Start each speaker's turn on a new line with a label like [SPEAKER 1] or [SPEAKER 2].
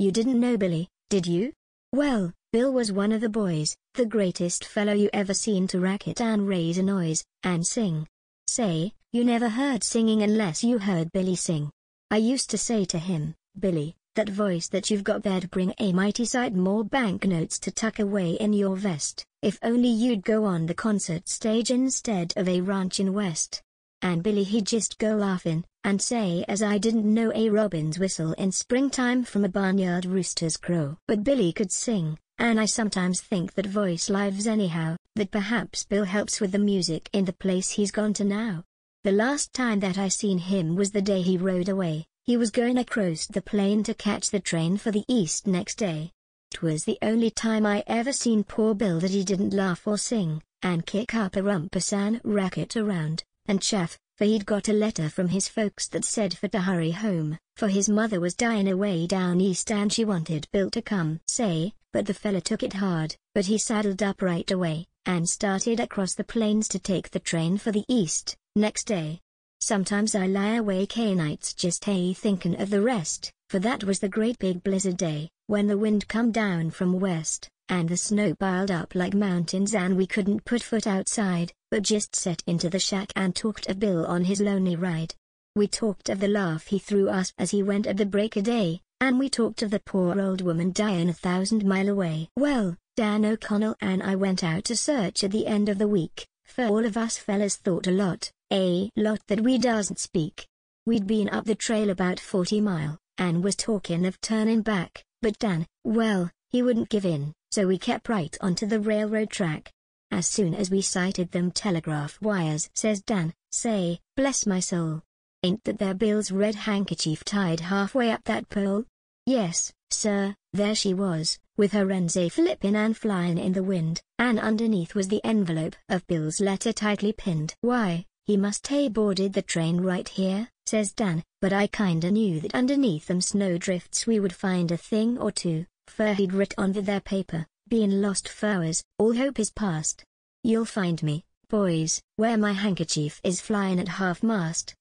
[SPEAKER 1] You didn't know Billy, did you? Well, Bill was one of the boys, the greatest fellow you ever seen to racket and raise a noise, and sing. Say, you never heard singing unless you heard Billy sing. I used to say to him, Billy, that voice that you've got there'd bring a mighty sight more banknotes to tuck away in your vest, if only you'd go on the concert stage instead of a ranch in West and Billy he just go laughin', and say as I didn't know a robin's whistle in springtime from a barnyard rooster's crow. But Billy could sing, and I sometimes think that voice lives anyhow, that perhaps Bill helps with the music in the place he's gone to now. The last time that I seen him was the day he rode away, he was going across the plain to catch the train for the east next day. 'Twas the only time I ever seen poor Bill that he didn't laugh or sing, and kick up a rumpus and racket around, and chaff, for he'd got a letter from his folks that said for to hurry home, for his mother was dyin' away down east and she wanted Bill to come. Say, but the fella took it hard, but he saddled up right away, and started across the plains to take the train for the east, next day. Sometimes I lie awake a nights just a thinkin' of the rest, for that was the great big blizzard day, when the wind come down from west, and the snow piled up like mountains and we couldn't put foot outside, but just set into the shack and talked of Bill on his lonely ride. We talked of the laugh he threw us as he went at the break a day, and we talked of the poor old woman dying a thousand mile away. Well, Dan O'Connell and I went out to search at the end of the week, for all of us fellas thought a lot, a lot that we doesn't speak. We'd been up the trail about 40 mile, and was talking of turning back, but Dan, well, he wouldn't give in so we kept right onto the railroad track. As soon as we sighted them telegraph wires, says Dan, say, bless my soul. Ain't that there Bill's red handkerchief tied halfway up that pole? Yes, sir, there she was, with her Renze flippin' and flyin' in the wind, and underneath was the envelope of Bill's letter tightly pinned. Why, he must have boarded the train right here, says Dan, but I kinda knew that underneath them snowdrifts we would find a thing or two fair he'd writ on their paper, bein' lost flowers, all hope is past. You'll find me, boys, where my handkerchief is flyin' at half-mast,